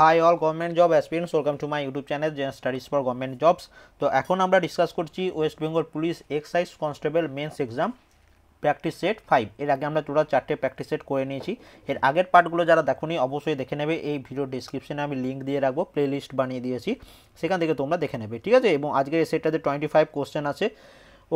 high all government job aspirants welcome to my YouTube channel zen studies for government jobs তো এখন আমরা discuss করছি West Bengal police excise constable mains exam practice set five এর আগে আমরা total চারটে practice set করে নিয়েছি এর আগের পার্টগুলো যারা দেখোনি অবশ্যই দেখে নেবে এই ভিডিও ডিসক্রিপশনে আমি লিঙ্ক দিয়ে রাখবো প্লেলিস্ট বানিয়ে দিয়েছি সেখান থেকে তোমরা দেখে নেবে ঠিক আছে এবং আজকের এই সেটটাতে টোয়েন্টি ফাইভ কোশ্চেন আছে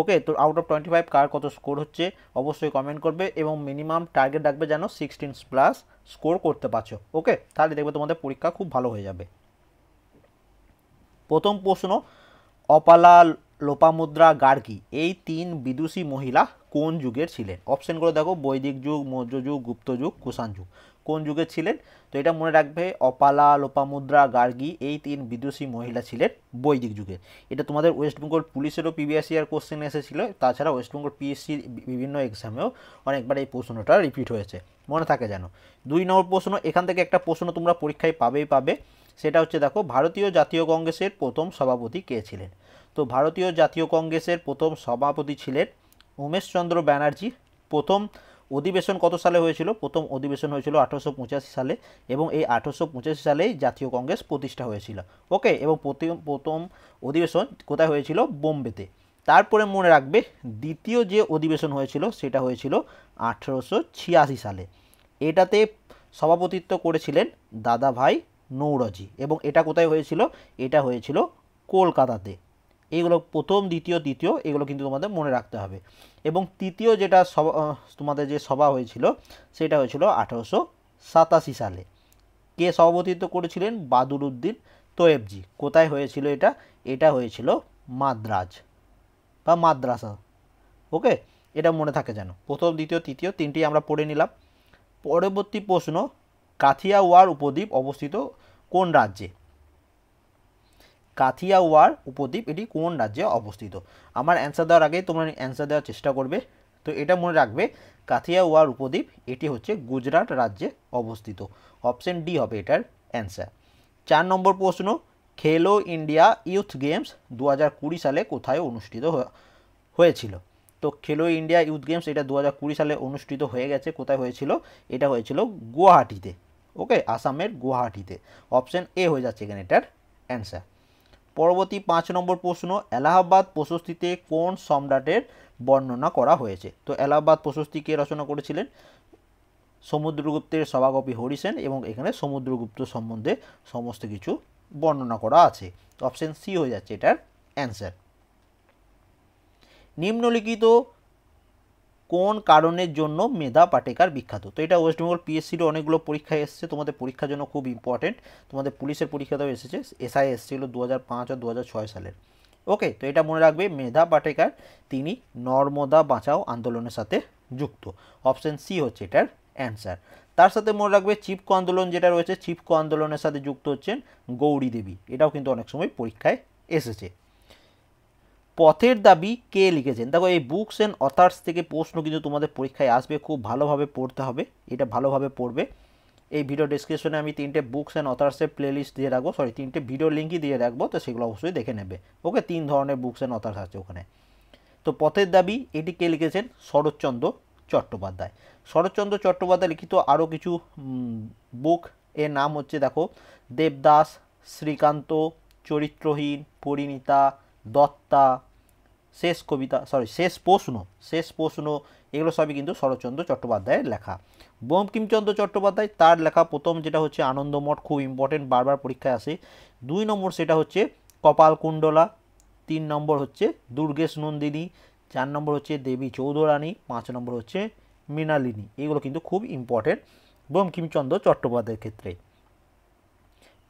ওকে তো আউট অফ টোয়েন্টি ফাইভ কার কত স্কোর হচ্ছে অবশ্যই কমেন্ট করবে এবং মিনিমাম টার্গেট রাখবে যেন সিক্সটিন প্লাস স্কোর করতে পারছো ওকে তাহলে দেখবে তোমাদের পরীক্ষা খুব ভালো হয়ে যাবে প্রথম প্রশ্ন অপালা লোপামুদ্রা গার্গী এই তিন বিদুষী মহিলা কোন যুগের ছিলেন অপশানগুলো দেখো বৈদিক যুগ মৌর্য যুগ গুপ্ত যুগ কুষাণ যুগ কোন যুগের ছিলেন তো এটা মনে রাখবে অপালা লোপামুদ্রা গার্গি এই তিন বিদ্রোহী মহিলা ছিলেন বৈদিক যুগে এটা তোমাদের ওয়েস্ট বেঙ্গল পুলিশেরও পিবিএসিআর কোশ্চেন এসেছিলো তাছাড়া ওয়েস্ট বেঙ্গল পিএসসির বিভিন্ন এক্সামেও অনেকবার এই প্রশ্নটা রিপিট হয়েছে মনে থাকে যেন দুই নম্বর প্রশ্ন এখান থেকে একটা প্রশ্ন তোমরা পরীক্ষায় পাবেই পাবে সেটা হচ্ছে দেখো ভারতীয় জাতীয় কংগ্রেসের প্রথম সভাপতি কে ছিলেন তো ভারতীয় জাতীয় কংগ্রেসের প্রথম সভাপতি ছিলেন উমেশচন্দ্র ব্যানার্জি প্রথম অধিবেশন কত সালে হয়েছিল প্রথম অধিবেশন হয়েছিল আঠারোশো সালে এবং এই আঠারোশো সালেই জাতীয় কংগ্রেস প্রতিষ্ঠা হয়েছিল ওকে এবং প্রথম প্রথম অধিবেশন কোথায় হয়েছিল বোম্বেতে তারপরে মনে রাখবে দ্বিতীয় যে অধিবেশন হয়েছিল সেটা হয়েছিল আঠেরোশো সালে এটাতে সভাপতিত্ব করেছিলেন দাদাভাই নৌরজি এবং এটা কোথায় হয়েছিল এটা হয়েছিল কলকাতাতে এগুলো প্রথম দ্বিতীয় তৃতীয় এগুলো কিন্তু তোমাদের মনে রাখতে হবে এবং তৃতীয় যেটা সভা তোমাদের যে সভা হয়েছিল সেটা হয়েছিল আঠারোশো সাতাশি সালে কে সভাপতিত্ব করেছিলেন বাদুরুদ্দিন তোয়েবজি কোথায় হয়েছিল এটা এটা হয়েছিল মাদ্রাজ বা মাদ্রাসা ওকে এটা মনে থাকে যেন প্রথম দ্বিতীয় তৃতীয় তিনটি আমরা পড়ে নিলাম পরবর্তী প্রশ্ন কাথিয়াওয়ার উপদ্বীপ অবস্থিত কোন রাজ্যে কাথিয়াওয়ার উপদ্বীপ এটি কোন রাজ্যে অবস্থিত আমার অ্যান্সার দেওয়ার আগে তোমরা অ্যান্সার দেওয়ার চেষ্টা করবে তো এটা মনে রাখবে কাথিয়াওয়ার উপদ্বীপ এটি হচ্ছে গুজরাট রাজ্যে অবস্থিত অপশন ডি হবে এটার অ্যান্সার চার নম্বর প্রশ্ন খেলো ইন্ডিয়া ইউথ গেমস দু সালে কোথায় অনুষ্ঠিত হয়েছিল তো খেলো ইন্ডিয়া ইউথ গেমস এটা দু সালে অনুষ্ঠিত হয়ে গেছে কোথায় হয়েছিল এটা হয়েছিল গুয়াহাটিতে ওকে আসামের গুয়াহাটিতে অপশন এ হয়ে যাচ্ছে এখানে এটার অ্যান্সার পরবর্তী পাঁচ নম্বর প্রশ্ন এলাহাবাদ প্রশস্তিতে কোন সম্রাটের বর্ণনা করা হয়েছে তো এলাহাবাদ প্রশস্তি কে রচনা করেছিলেন সমুদ্রগুপ্তের সভাকপি হরিসেন এবং এখানে সমুদ্রগুপ্ত সম্বন্ধে সমস্ত কিছু বর্ণনা করা আছে অপশন সি হয়ে যাচ্ছে এটার অ্যান্সার নিম্নলিখিত কোন কারণের জন্য মেধা পাটেকার বিখ্যাত তো এটা ওয়েস্ট বেঙ্গল পিএসসির অনেকগুলো পরীক্ষায় এসেছে তোমাদের পরীক্ষার জন্য খুব ইম্পর্টেন্ট তোমাদের পুলিশের পরীক্ষাতেও এসেছে এসআই এসেছিলো দু হাজার পাঁচ আর দু সালের ওকে তো এটা মনে রাখবে মেধা পাটেকার তিনি নর্মদা বাঁচাও আন্দোলনের সাথে যুক্ত অপশান সি হচ্ছে এটার অ্যান্সার তার সাথে মনে রাখবে চিপকো আন্দোলন যেটা রয়েছে চিপকো আন্দোলনের সাথে যুক্ত হচ্ছেন গৌরী দেবী এটাও কিন্তু অনেক সময় পরীক্ষায় এসেছে পথের দাবি কে লিখেছেন দেখো এই বুকস অ্যান্ড অথার্স থেকে প্রশ্ন কিন্তু তোমাদের পরীক্ষায় আসবে খুব ভালোভাবে পড়তে হবে এটা ভালোভাবে পড়বে এই ভিডিও ডিসক্রিপশনে আমি তিনটে বুকস অ্যান্ড অথার্সের প্লেলিস্ট দিয়ে রাখবো সরি তিনটে ভিডিও লিঙ্কই দিয়ে রাখবো তো সেগুলো অবশ্যই দেখে নেবে ওকে তিন ধরনের বুকস অ্যান্ড অথার্স আছে ওখানে তো পথের দাবি এটি কে লিখেছেন শরৎচন্দ্র চট্টোপাধ্যায় শরৎচন্দ্র চট্টোপাধ্যায় লিখিত আরও কিছু বুক এর নাম হচ্ছে দেখো দেবদাস শ্রীকান্ত চরিত্রহীন পরিণীতা দত্তা শেষ কবিতা সরি শেষ প্রশ্ন শেষ প্রশ্ন এগুলো সবই কিন্তু শরৎচন্দ্র চট্টোপাধ্যায়ের লেখা বঙ্কিমচন্দ্র চট্টোপাধ্যায় তার লেখা প্রথম যেটা হচ্ছে আনন্দমঠ খুব ইম্পর্টেন্ট বারবার পরীক্ষায় আসে দুই নম্বর সেটা হচ্ছে কপালকুণ্ডলা তিন নম্বর হচ্ছে দুর্গেশ নন্দিনী চার নম্বর হচ্ছে দেবী চৌধুরানী পাঁচ নম্বর হচ্ছে মৃণালিনী এগুলো কিন্তু খুব ইম্পর্টেন্ট বঙ্কিমচন্দ্র চট্টোপাধ্যায়ের ক্ষেত্রে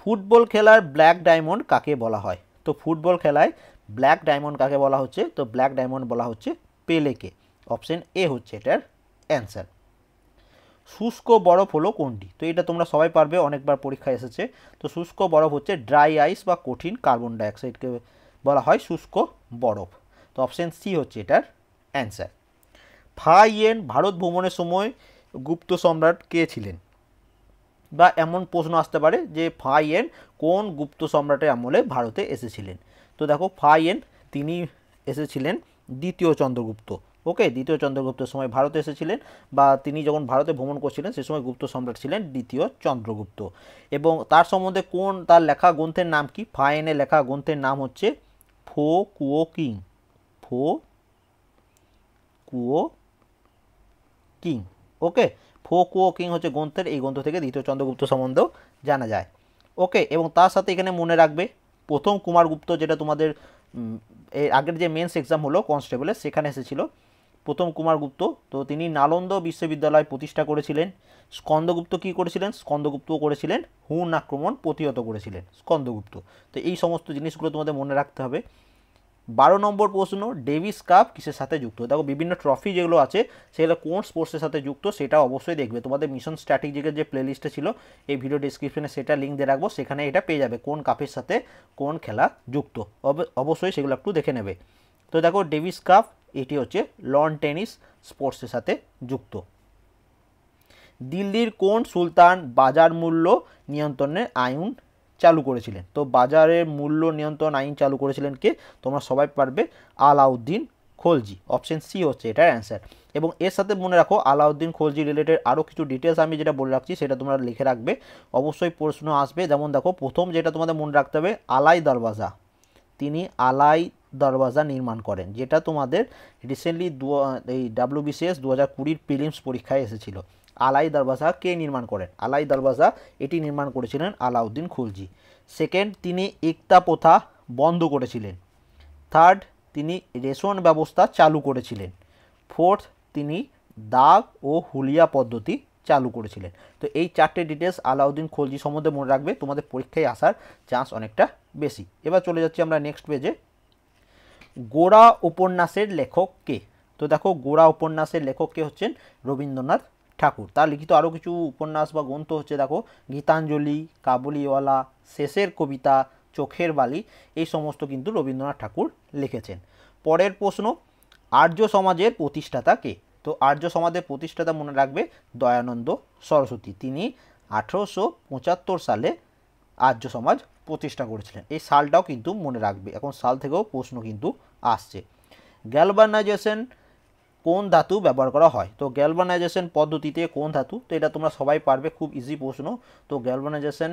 ফুটবল খেলার ব্ল্যাক ডায়মন্ড কাকে বলা হয় তো ফুটবল খেলায় ব্ল্যাক ডায়মন্ড কাকে বলা হচ্ছে তো ব্ল্যাক ডায়মন্ড বলা হচ্ছে পেলেকে অপশন এ হচ্ছে এটার অ্যান্সার শুষ্ক বরফ হলো কোনটি তো এটা তোমরা সবাই পারবে অনেকবার পরীক্ষায় এসেছে তো শুষ্ক বরফ হচ্ছে ড্রাই আইস বা কঠিন কার্বন ডাইঅক্সাইডকে বলা হয় শুষ্ক বরফ তো অপশন সি হচ্ছে এটার অ্যান্সার ফাইয়েন ভারত ভ্রমণের সময় গুপ্ত সম্রাট কে ছিলেন বা এমন প্রশ্ন আসতে পারে যে ফাইয়েন কোন গুপ্ত সম্রাটের আমলে ভারতে এসেছিলেন তো দেখো ফাই এন তিনি এসেছিলেন দ্বিতীয় চন্দ্রগুপ্ত ওকে দ্বিতীয় চন্দ্রগুপ্তের সময় ভারতে এসেছিলেন বা তিনি যখন ভারতে ভ্রমণ করছিলেন সে সময় গুপ্ত সম্রাট ছিলেন দ্বিতীয় চন্দ্রগুপ্ত এবং তার সম্বন্ধে কোন তার লেখা গ্রন্থের নাম কি ফায়েনে লেখা গ্রন্থের নাম হচ্ছে ফো কুয়ো কিং ফো কুয়ো কিং ওকে ফো কুয়ো কিং হচ্ছে গ্রন্থের এই গ্রন্থ থেকে দ্বিতীয় চন্দ্রগুপ্ত সম্বন্ধেও জানা যায় ওকে এবং তার সাথে এখানে মনে রাখবে প্রথম কুমারগুপ্ত যেটা তোমাদের এর আগের যে মেন্স এক্সাম হলো কনস্টেবলের সেখানে এসেছিলো প্রথম কুমারগুপ্ত তো তিনি নালন্দ বিশ্ববিদ্যালয় প্রতিষ্ঠা করেছিলেন স্কন্দগুপ্ত কি করেছিলেন স্কন্দগুপ্ত করেছিলেন হুন আক্রমণ প্রতিহত করেছিলেন স্কন্দগুপ্ত তো এই সমস্ত জিনিসগুলো তোমাদের মনে রাখতে হবে বারো নম্বর প্রশ্ন ডেভিস কাপ কিসের সাথে যুক্ত দেখো বিভিন্ন ট্রফি যেগুলো আছে সেগুলো কোন স্পোর্টসের সাথে যুক্ত সেটা অবশ্যই দেখবে তোমাদের মিশন স্ট্র্যাটেজিকের যে প্লেলিস্টে ছিল এই ভিডিও ডিসক্রিপশনে সেটা লিঙ্ক দিয়ে রাখবো সেখানে এটা পেয়ে যাবে কোন কাপের সাথে কোন খেলা যুক্ত অবশ্যই সেগুলো একটু দেখে নেবে তো দেখো ডেভিস কাপ এটি হচ্ছে লন টেনিস স্পোর্টসের সাথে যুক্ত দিল্লির কোন সুলতান বাজার মূল্য নিয়ন্ত্রণের আইন চালু করেছিলেন তো বাজারের মূল্য নিয়ন্ত্রণ আইন চালু করেছিলেন কে তোমরা সবাই পারবে আলাউদ্দিন খোলজি অপশান সি হচ্ছে এটার অ্যান্সার এবং এর সাথে মনে রাখো আলাউদ্দিন খোলজি রিলেটেড আরও কিছু ডিটেলস আমি যেটা বলে রাখছি সেটা তোমরা লিখে রাখবে অবশ্যই প্রশ্ন আসবে যেমন দেখো প্রথম যেটা তোমাদের মনে রাখতে হবে আলাই দরওয়াজা তিনি আলাই দরওয়াজা নির্মাণ করেন যেটা তোমাদের রিসেন্টলি দু এই ডাব্লিউবিসিএস দু হাজার কুড়ির প্রিলিমস পরীক্ষায় এসেছিলো আলাই দরবাজা কে নির্মাণ করেন আলাই দরবাজা এটি নির্মাণ করেছিলেন আলাউদ্দিন খুলজি সেকেন্ড তিনি একতা প্রথা বন্ধ করেছিলেন থার্ড তিনি রেশন ব্যবস্থা চালু করেছিলেন ফোর্থ তিনি দাগ ও হুলিয়া পদ্ধতি চালু করেছিলেন তো এই চারটে ডিটেলস আলাউদ্দিন খলজি সম্বন্ধে মনে রাখবে তোমাদের পরীক্ষায় আসার চান্স অনেকটা বেশি এবার চলে যাচ্ছি আমরা নেক্সট পেজে গোড়া উপন্যাসের লেখক কে তো দেখো গোড়া উপন্যাসের লেখক কে হচ্ছেন রবীন্দ্রনাথ ঠাকুর তার লিখিত আরও কিছু উপন্যাস বা গ্রন্থ হচ্ছে দেখো গীতাঞ্জলি কাবুলিওয়ালা শেষের কবিতা চোখের বালি এই সমস্ত কিন্তু রবীন্দ্রনাথ ঠাকুর লিখেছেন পরের প্রশ্ন আর্য সমাজের প্রতিষ্ঠাতা কে তো আর্য সমাজের প্রতিষ্ঠাতা মনে রাখবে দয়ানন্দ সরস্বতী তিনি আঠেরোশো পঁচাত্তর সালে আর্য সমাজ প্রতিষ্ঠা করেছিলেন এই সালটাও কিন্তু মনে রাখবে এখন সাল থেকেও প্রশ্ন কিন্তু আসছে গ্যালবানাইজেশন কোন ধাতু ব্যবহার করা হয় তো গ্যালভানাইজেশন পদ্ধতিতে কোন ধাতু তো এটা তোমরা সবাই পারবে খুব ইজি প্রশ্ন তো গ্যালভানাইজেশন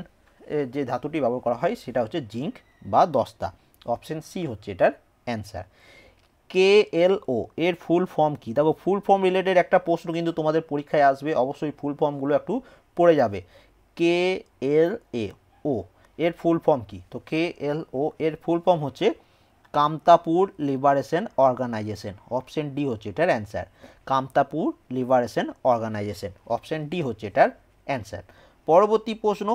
যে ধাতুটি ব্যবহার করা হয় সেটা হচ্ছে জিঙ্ক বা দস্তা অপশন সি হচ্ছে এটার অ্যান্সার কে এল ও এর ফুল ফর্ম কী দেখো ফুল ফর্ম রিলেটেড একটা প্রশ্ন কিন্তু তোমাদের পরীক্ষায় আসবে অবশ্যই ফুল ফর্মগুলো একটু পড়ে যাবে কে এল এ ও এর ফুল ফর্ম কী তো কে এল ও এর ফুল ফর্ম হচ্ছে Kamtapur liberation organisation option D হচ্ছে এটার answer Kamtapur liberation organisation option D হচ্ছে এটার অ্যান্সার পরবর্তী প্রশ্ন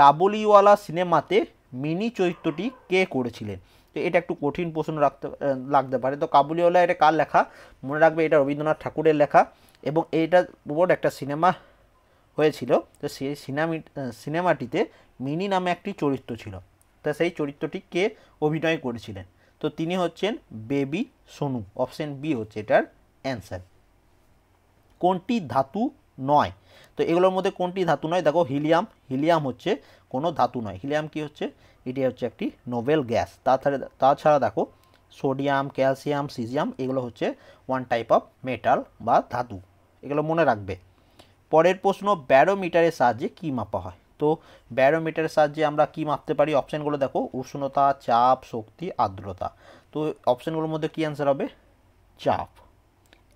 কাবুলিওয়ালা সিনেমাতে মিনি চরিত্রটি কে করেছিলেন তো এটা একটু কঠিন প্রশ্ন রাখতে লাগতে পারে তো কাবুলিওয়ালা এটা কার লেখা মনে রাখবে এটা রবীন্দ্রনাথ ঠাকুরের লেখা এবং এইটার উপর একটা সিনেমা হয়েছিল তো সেই সিনেমি সিনেমাটিতে মিনি নামে একটি চরিত্র ছিল তা সেই চরিত্রটি কে অভিনয় করেছিলেন তো তিনি হচ্ছেন বেবি সোনু অপশন বি হচ্ছে এটার অ্যান্সার কোনটি ধাতু নয় তো এগুলোর মধ্যে কোনটি ধাতু নয় দেখো হিলিয়াম হিলিয়াম হচ্ছে কোনো ধাতু নয় হিলিয়াম কি হচ্ছে এটি হচ্ছে একটি নোবেল গ্যাস তাছাড়া তাছাড়া দেখো সোডিয়াম ক্যালসিয়াম সিজিয়াম এগুলো হচ্ছে ওয়ান টাইপ অফ মেটাল বা ধাতু এগুলো মনে রাখবে পরের প্রশ্ন ব্যারোমিটারের সাহায্যে কী মাপা হয় তো ব্যারোমিটারের সাহায্যে আমরা কি মাপতে পারি অপশানগুলো দেখো উষ্ণতা চাপ শক্তি আর্দ্রতা তো অপশানগুলোর মধ্যে কী অ্যান্সার হবে চাপ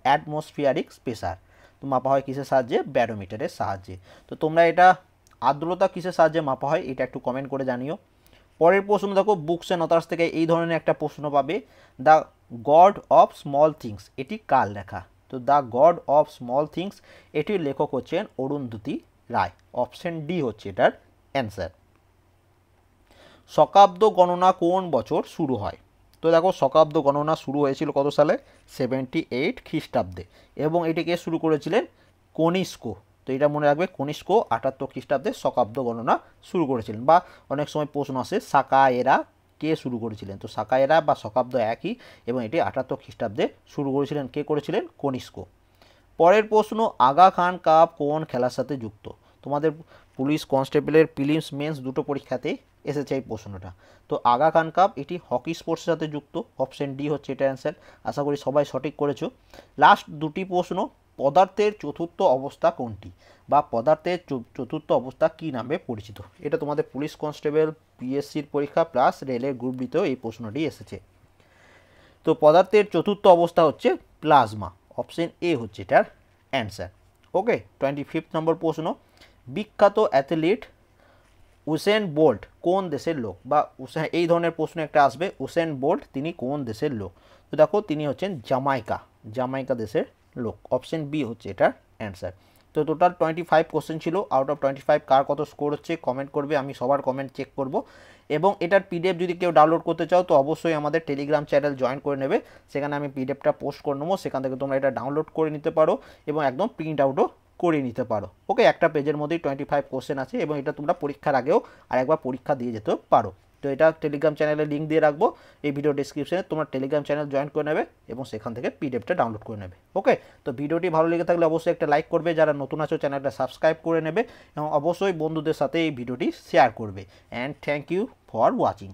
অ্যাটমসফিয়ারিক স্পেশার তো মাপা হয় কিসের সাহায্যে ব্যারোমিটারের সাহায্যে তো তোমরা এটা আর্দ্রতা কিসের সাহায্যে মাপা হয় এটা একটু কমেন্ট করে জানিও পরের প্রশ্ন দেখো বুকস অ্যান্ড অথার্স থেকে এই ধরনের একটা প্রশ্ন পাবে the god of small things এটি কার লেখা তো the god of small things এটির লেখক হচ্ছেন অরুন্ধতী রায় অপশন ডি হচ্ছে এটার অ্যান্সার শকাব্দ গণনা কোন বছর শুরু হয় তো দেখো শকাব্দ গণনা শুরু হয়েছিল কত সালে সেভেন্টি এইট খ্রিস্টাব্দে এবং এটিকে শুরু করেছিলেন কনিষ্ক তো এটা মনে রাখবে কনিষ্ক আটাত্তর খ্রিস্টাব্দে শকাব্দ গণনা শুরু করেছিলেন বা অনেক সময় প্রশ্ন আসে সাকায়েরা এরা কে শুরু করেছিলেন তো সাকায়েরা এরা বা শকাব্দ একই এবং এটি আটাত্তর খ্রিস্টাব্দে শুরু করেছিলেন কে করেছিলেন কনিষ্ক পরের প্রশ্ন আগা খান কাপ কোন খেলার সাথে যুক্ত তোমাদের পুলিশ কনস্টেবলের প্রিলিমস মেন্স দুটো পরীক্ষাতে এসেছে এই প্রশ্নটা তো আগা খান কাপ এটি হকি স্পোর্টসের সাথে যুক্ত অপশন ডি হচ্ছে এটা অ্যান্সার আশা করি সবাই সঠিক করেছো লাস্ট দুটি প্রশ্ন পদার্থের চতুর্থ অবস্থা কোনটি বা পদার্থের চতুর্থ অবস্থা কি নামে পরিচিত এটা তোমাদের পুলিশ কনস্টেবল পিএসসির পরীক্ষা প্লাস রেলের গ্রুপ বিতেও এই প্রশ্নটি এসেছে তো পদার্থের চতুর্থ অবস্থা হচ্ছে প্লাজমা অপশন এ হচ্ছে এটার answer okay twenty fifth number প্রশ্ন বিখ্যাত অ্যাথলিট উসেন বোল্ট কোন দেশের লোক বা এই ধরনের প্রশ্ন একটা আসবে উসেন বোল্ট তিনি কোন দেশের লোক তো দেখো তিনি হচ্ছেন জামাইকা জামাইকা দেশের লোক অপশন বি হচ্ছে এটার অ্যান্সার তো টোটাল টোয়েন্টি ফাইভ কোশ্চেন ছিল আউট অফ টোয়েন্টি ফাইভ কার কত স্কোর হচ্ছে কমেন্ট করবে আমি সবার কমেন্ট চেক করব এবং এটার পিডিএফ যদি কেউ ডাউনলোড করতে চাও তো অবশ্যই আমাদের টেলিগ্রাম চ্যানেল জয়েন করে নেবে সেখানে আমি পিডিএফটা পোস্ট করে নেবো সেখান থেকে তোমরা এটা ডাউনলোড করে নিতে পারো এবং একদম প্রিন্ট আউটও করে নিতে পারো ওকে একটা পেজের মধ্যেই টোয়েন্টি ফাইভ কোশ্চেন আছে এবং এটা তোমরা পরীক্ষার আগেও আর একবার পরীক্ষা দিয়ে যেতে পারো তো এটা টেলিগ্রাম চ্যানেলে লিঙ্ক দিয়ে রাখবো এই ভিডিও ডিসক্রিপশানে তোমরা টেলিগ্রাম চ্যানেল জয়েন করে নেবে এবং সেখান থেকে পিডিএফটা ডাউনলোড করে নেবে ওকে তো ভিডিওটি ভালো লেগে থাকলে অবশ্যই একটা লাইক করবে যারা নতুন আছো চ্যানেলটা সাবস্ক্রাইব করে নেবে এবং অবশ্যই বন্ধুদের সাথে এই ভিডিওটি শেয়ার করবে and thank you for watching